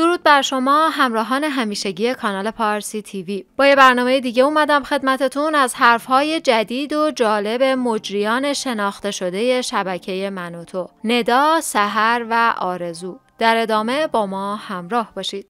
درود بر شما همراهان همیشگی کانال پارسی تیوی با یه برنامه دیگه اومدم خدمتتون از حرفهای جدید و جالب مجریان شناخته شده شبکه منوتو ندا، سهر و آرزو در ادامه با ما همراه باشید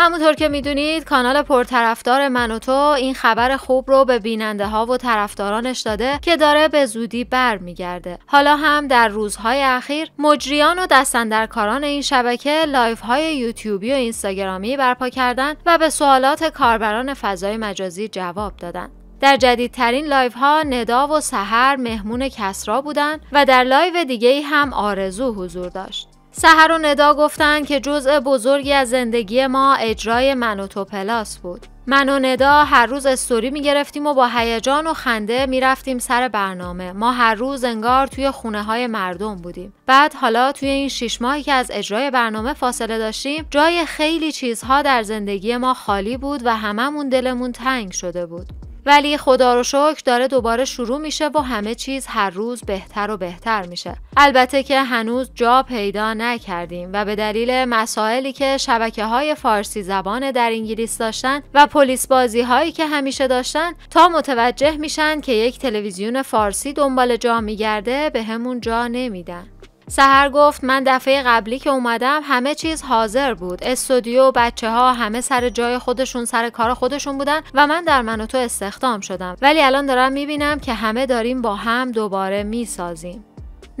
همونطور که میدونید کانال پرطرفدار من تو این خبر خوب رو به بیننده ها و طرفدارانش داده که داره به زودی برمیگرده حالا هم در روزهای اخیر مجریان و دستندرکاران این شبکه لایف های یوتیوبی و اینستاگرامی برپا کردند و به سوالات کاربران فضای مجازی جواب دادند در جدیدترین لایو ها ندا و سحر مهمون کسرا بودند و در لایو دیگه هم آرزو حضور داشت. سهر و ندا گفتند که جزء بزرگی از زندگی ما اجرای من پلاس بود. من و ندا هر روز استوری می گرفتیم و با هیجان و خنده می رفتیم سر برنامه. ما هر روز انگار توی خونه های مردم بودیم. بعد حالا توی این شیش ماهی که از اجرای برنامه فاصله داشتیم جای خیلی چیزها در زندگی ما خالی بود و هممون دلمون تنگ شده بود. ولی خدا رو شکر داره دوباره شروع میشه و همه چیز هر روز بهتر و بهتر میشه البته که هنوز جا پیدا نکردیم و به دلیل مسائلی که شبکه های فارسی زبان در انگلیس داشتن و پلیس بازی هایی که همیشه داشتن تا متوجه میشن که یک تلویزیون فارسی دنبال جا میگرده به همون جا نمیدن سهر گفت من دفعه قبلی که اومدم همه چیز حاضر بود استودیو بچه ها همه سر جای خودشون سر کار خودشون بودن و من در من تو استخدام شدم ولی الان دارم میبینم که همه داریم با هم دوباره میسازیم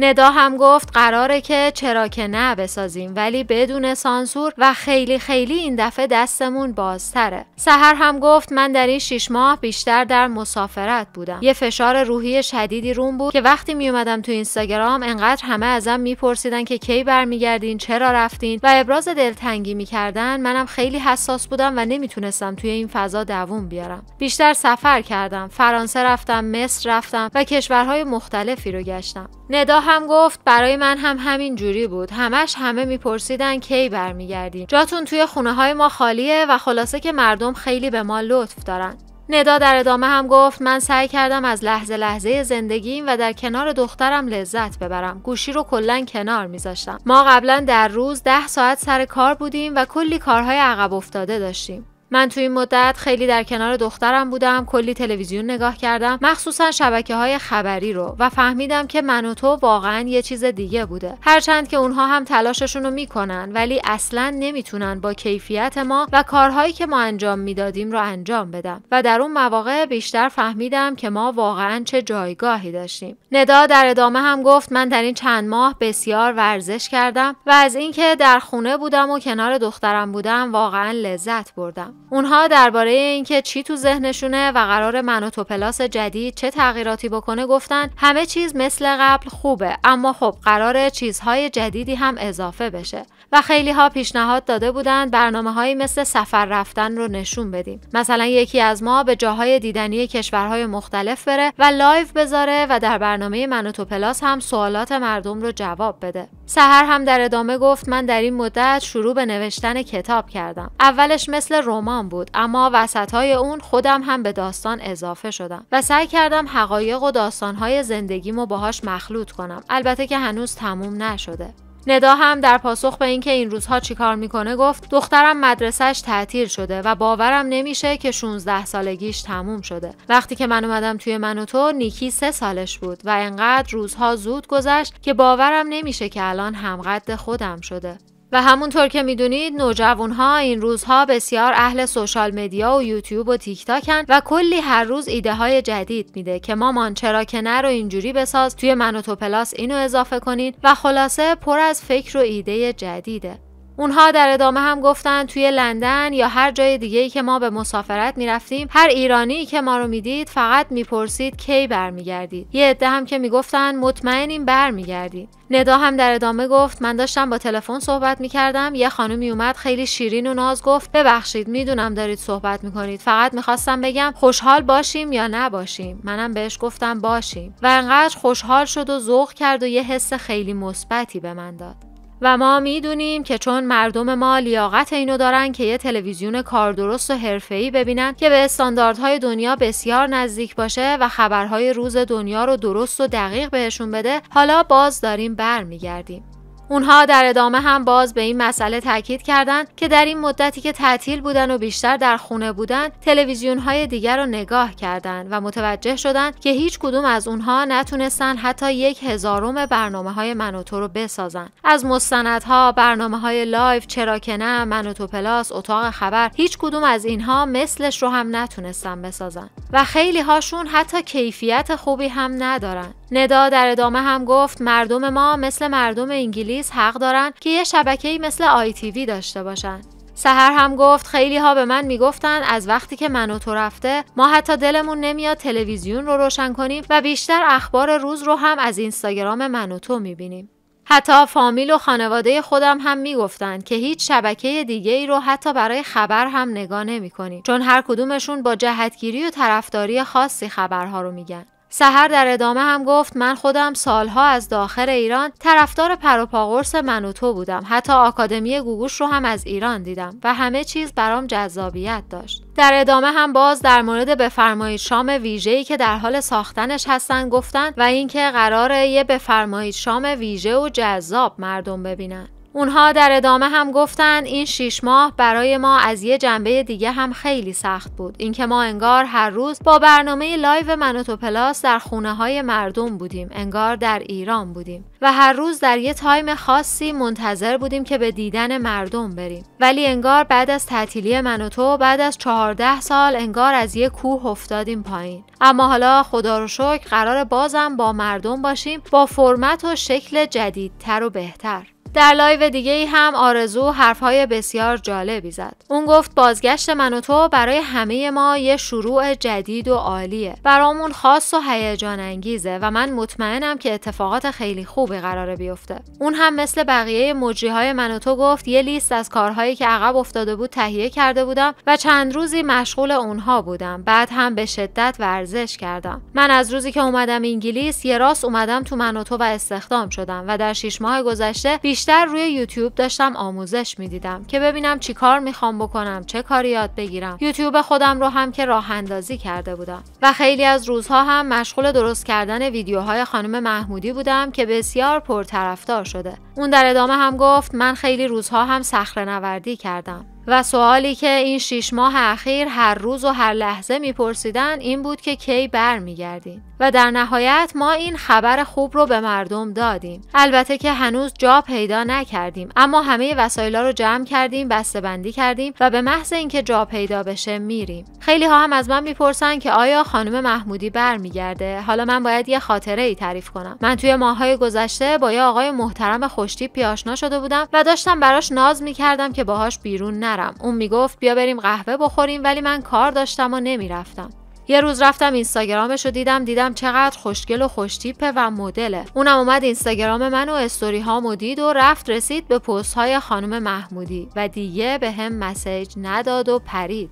ندا هم گفت قراره که چرا که نه بسازیم ولی بدون سانسور و خیلی خیلی این دفعه دستمون بازتره سهر هم گفت من در این شیش ماه بیشتر در مسافرت بودم یه فشار روحی شدیدی روم بود که وقتی میومدم تو اینستاگرام انقدر همه ازم میپرسیدن که کی برمیگردین چرا رفتین و ابراز دلتنگی میکردن منم خیلی حساس بودم و نمیتونستم توی این فضا دووم بیارم بیشتر سفر کردم فرانسه رفتم مصر رفتم و کشورهای مختلفی رو گشتم ندا هم گفت برای من هم همین جوری بود همش همه میپرسیدن کی برمیگردیم جاتون توی خونه های ما خالیه و خلاصه که مردم خیلی به ما لطف دارن ندا در ادامه هم گفت من سعی کردم از لحظه لحظه زندگیم و در کنار دخترم لذت ببرم گوشی رو کلا کنار میذاشتم ما قبلا در روز ده ساعت سر کار بودیم و کلی کارهای عقب افتاده داشتیم من توی این مدت خیلی در کنار دخترم بودم کلی تلویزیون نگاه کردم مخصوصا شبکه های خبری رو و فهمیدم که من و تو واقعا یه چیز دیگه بوده هرچند که اونها هم تلاششون رو میکنن ولی اصلا نمیتونن با کیفیت ما و کارهایی که ما انجام میدادیم رو انجام بدم و در اون مواقع بیشتر فهمیدم که ما واقعا چه جایگاهی داشتیم ندا در ادامه هم گفت من در این چند ماه بسیار ورزش کردم و از اینکه در خونه بودم و کنار دخترم بودم واقعا لذت بردم اونها درباره اینکه چی تو ذهنشونه و قرار منوتوپلاس پلاس جدید چه تغییراتی بکنه گفتن همه چیز مثل قبل خوبه اما خب قرار چیزهای جدیدی هم اضافه بشه و خیلی ها پیشنهاد داده بودن برنامه هایی مثل سفر رفتن رو نشون بدیم مثلا یکی از ما به جاهای دیدنی کشورهای مختلف بره و لایو بذاره و در برنامه منوتوپلاس هم سوالات مردم رو جواب بده سهر هم در ادامه گفت من در این مدت شروع به نوشتن کتاب کردم اولش مثل رمان بود اما وسط اون خودم هم به داستان اضافه شدم و سعی کردم حقایق و داستانهای زندگیمو باهاش مخلوط کنم البته که هنوز تموم نشده ندا هم در پاسخ به اینکه این روزها چیکار میکنه گفت دخترم مدرسهش تعطیل شده و باورم نمیشه که 16 سالگیش تموم شده وقتی که من اومدم توی من و تو نیکی سه سالش بود و انقدر روزها زود گذشت که باورم نمیشه که الان همقد خودم شده و همونطور که میدونید نوجوان ها این روزها بسیار اهل سوشال مدیا و یوتیوب و تیک تاکن و کلی هر روز ایده های جدید میده که مامان چرا که نه رو اینجوری بساز توی منو پلاس اینو اضافه کنین و خلاصه پر از فکر و ایده جدیده اونها در ادامه هم گفتن توی لندن یا هر جای دیگه ای که ما به مسافرت میرفتیم هر ایرانی که ما رو میدید فقط میپرسید کی برمیگردید یه عده هم که میگفتن مطمئنیم برمیگردید ندا هم در ادامه گفت من داشتم با تلفن صحبت میکردم یه خانمی اومد خیلی شیرین و ناز گفت ببخشید میدونم دارید صحبت میکنید فقط میخواستم بگم خوشحال باشیم یا نباشیم منم بهش گفتم باشیم و انقدر خوشحال شد و ذوق کرد و یه حس خیلی مثبتی به من داد و ما میدونیم که چون مردم ما لیاقت اینو دارن که یه تلویزیون کار درست و حرفه‌ای ببینن که به استانداردهای دنیا بسیار نزدیک باشه و خبرهای روز دنیا رو درست و دقیق بهشون بده حالا باز داریم برمیگردیم اونها در ادامه هم باز به این مسئله تاکید کردند که در این مدتی که تعطیل بودن و بیشتر در خونه بودن تلویزیون های دیگر رو نگاه کردند و متوجه شدند که هیچ کدوم از اونها نتونستن حتی یک هزارم برنامه های من رو بسازن از مستندها برنامه های لایو چرا که نه منوتو پلاس اتاق خبر هیچ کدوم از اینها مثلش رو هم نتونستن بسازن و خیلی هاشون حتی کیفیت خوبی هم ندارن ندا در ادامه هم گفت مردم ما مثل مردم انگلیس حق دارن که یه شبکه‌ای مثل آی تیوی داشته باشن. سهر هم گفت خیلی ها به من میگفتن از وقتی که من تو رفته ما حتی دلمون نمیاد تلویزیون رو روشن کنیم و بیشتر اخبار روز رو هم از اینستاگرام من و تو میبینیم. حتی فامیل و خانواده خودم هم میگفتند که هیچ شبکه دیگه ای رو حتی برای خبر هم نگاه نمی چون هر کدومشون با جهتگیری و طرفداری خاصی خبرها رو میگن. سهر در ادامه هم گفت من خودم سالها از داخل ایران طرفدار پروپاگورس منوتو بودم حتی آکادمی گوگوش رو هم از ایران دیدم و همه چیز برام جذابیت داشت در ادامه هم باز در مورد بفرمایید شام ویژه‌ای که در حال ساختنش هستن گفتن و اینکه قراره یه بفرمایید شام ویژه و جذاب مردم ببینن اونها در ادامه هم گفتند این شیش ماه برای ما از یه جنبه دیگه هم خیلی سخت بود اینکه ما انگار هر روز با برنامه لایو منوتو پلاس در خونه های مردم بودیم انگار در ایران بودیم و هر روز در یه تایم خاصی منتظر بودیم که به دیدن مردم بریم ولی انگار بعد از تعطیلی منوتو بعد از چهارده سال انگار از یه کوه افتادیم پایین اما حالا خدا رو شکر قرار بازم با مردم باشیم با فرمت و شکل جدیدتر و بهتر در لایو دیگه ای هم آرزو حرفهای بسیار جالبی زد. اون گفت بازگشت من و تو برای همه ما یه شروع جدید و عالیه. برامون خاص و هیجان انگیزه و من مطمئنم که اتفاقات خیلی خوبی قراره بیفته. اون هم مثل بقیه مجری های من گفت یه لیست از کارهایی که عقب افتاده بود تهیه کرده بودم و چند روزی مشغول اونها بودم. بعد هم به شدت ورزش کردم. من از روزی که اومدم انگلیس یه راست اومدم تو من و استخدام شدم و در شیش ماه گذشته بیشتر روی یوتیوب داشتم آموزش میدیدم که ببینم چی کار میخوام بکنم چه کاری یاد بگیرم یوتیوب خودم رو هم که راه اندازی کرده بودم و خیلی از روزها هم مشغول درست کردن ویدیوهای خانم محمودی بودم که بسیار پرطرفدار شده اون در ادامه هم گفت من خیلی روزها هم صخره نوردی کردم و سوالی که این شیش ماه اخیر هر روز و هر لحظه میپرسیدن این بود که کی میگردیم و در نهایت ما این خبر خوب رو به مردم دادیم البته که هنوز جا پیدا نکردیم اما همه وسایل رو جمع کردیم بسته بندی کردیم و به محض اینکه جا پیدا بشه میریم خیلی ها هم از من میپرسن که آیا خانم محمودی برمیگرده حالا من باید یه خاطره ای تعریف کنم من توی ماهای گذشته با یه آقای محترم خوشتی آشنا شده بودم و داشتم براش ناز میکردم که باهاش بیرون نرم اون میگفت بیا بریم قهوه بخوریم ولی من کار داشتم و نمیرفتم یه روز رفتم اینستاگرامش رو دیدم دیدم چقدر خوشگل و خوشتیپه و مدله اونم اومد اینستاگرام من و استوری هامو دید و رفت رسید به پست های خانم محمودی و دیگه به هم مسیج نداد و پرید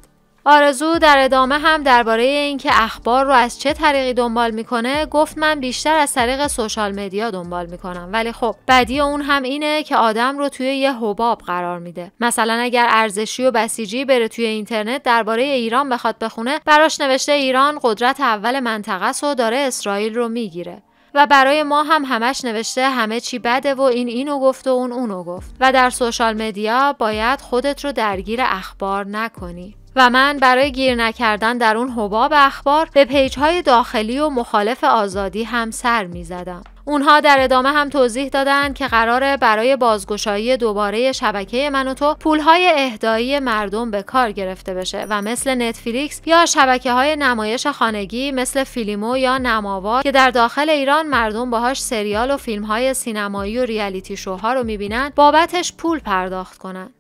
آرزو در ادامه هم درباره اینکه اخبار رو از چه طریقی دنبال میکنه گفت من بیشتر از طریق سوشال مدیا دنبال میکنم ولی خب بدی اون هم اینه که آدم رو توی یه حباب قرار میده مثلا اگر ارزشی و بسیجی بره توی اینترنت درباره ایران بخواد بخونه براش نوشته ایران قدرت اول منطقه و داره اسرائیل رو میگیره و برای ما هم همش نوشته همه چی بده و این اینو گفت و اون اونو گفت و در سوشال مدیا باید خودت رو درگیر اخبار نکنی و من برای گیر نکردن در اون حباب اخبار به پیج های داخلی و مخالف آزادی هم سر می زدم. اونها در ادامه هم توضیح دادند که قراره برای بازگشایی دوباره شبکه من و تو پولهای اهدایی مردم به کار گرفته بشه و مثل نتفلیکس یا شبکه های نمایش خانگی مثل فیلیمو یا نماوا که در داخل ایران مردم باهاش سریال و فیلم های سینمایی و ریالیتی شوها رو میبینن بابتش پول پرداخت کنن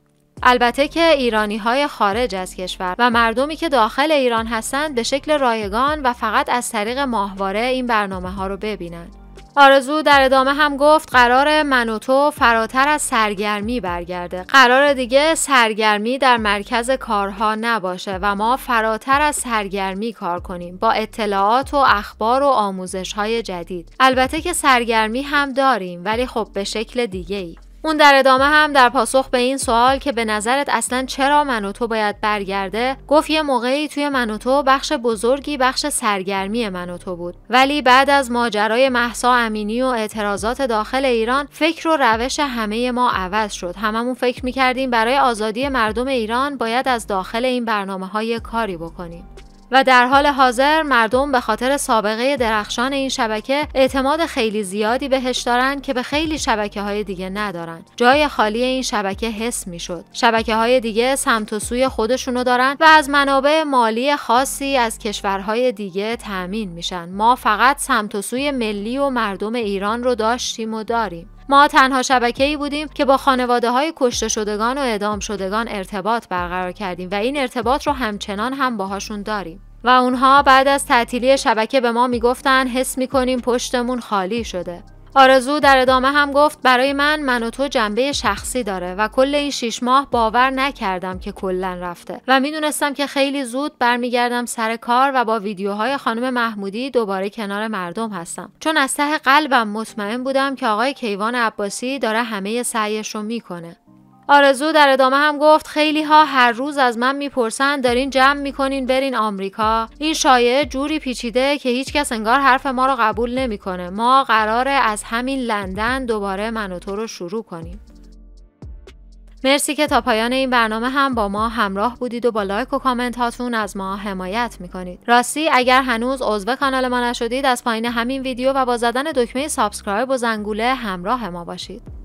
البته که ایرانی های خارج از کشور و مردمی که داخل ایران هستند به شکل رایگان و فقط از طریق ماهواره این برنامه ها رو ببینند. آرزو در ادامه هم گفت قرار منوتو فراتر از سرگرمی برگرده قرار دیگه سرگرمی در مرکز کارها نباشه و ما فراتر از سرگرمی کار کنیم با اطلاعات و اخبار و آموزش های جدید البته که سرگرمی هم داریم ولی خب به شکل دیگه ای اون در ادامه هم در پاسخ به این سوال که به نظرت اصلا چرا منوتو باید برگرده گفت یه موقعی توی من تو بخش بزرگی بخش سرگرمی من تو بود ولی بعد از ماجرای محسا امینی و اعتراضات داخل ایران فکر و روش همه ما عوض شد هممون فکر میکردیم برای آزادی مردم ایران باید از داخل این برنامه های کاری بکنیم و در حال حاضر مردم به خاطر سابقه درخشان این شبکه اعتماد خیلی زیادی بهش دارن که به خیلی شبکه های دیگه ندارن جای خالی این شبکه حس میشد شبکه های دیگه سمت و سوی خودشونو دارن و از منابع مالی خاصی از کشورهای دیگه تأمین میشن ما فقط سمت و سوی ملی و مردم ایران رو داشتیم و داریم ما تنها شبکه‌ای بودیم که با خانواده های کشته شدگان و اعدام شدگان ارتباط برقرار کردیم و این ارتباط رو همچنان هم باهاشون داریم. و اونها بعد از تعطیلی شبکه به ما میگفتن حس میکنیم پشتمون خالی شده آرزو در ادامه هم گفت برای من من و تو جنبه شخصی داره و کل این شیش ماه باور نکردم که کلا رفته و میدونستم که خیلی زود برمیگردم سر کار و با ویدیوهای خانم محمودی دوباره کنار مردم هستم چون از ته قلبم مطمئن بودم که آقای کیوان عباسی داره همه سعیش رو میکنه آرزو در ادامه هم گفت خیلی ها هر روز از من میپرسند دارین جمع میکنین برین آمریکا این شایعه جوری پیچیده که هیچکس انگار حرف ما رو قبول نمیکنه ما قراره از همین لندن دوباره من رو شروع کنیم مرسی که تا پایان این برنامه هم با ما همراه بودید و با لایک و کامنت هاتون از ما حمایت میکنید راستی اگر هنوز عضو کانال ما نشدید از پایین همین ویدیو و با زدن دکمه سابسکرایب و زنگوله همراه ما باشید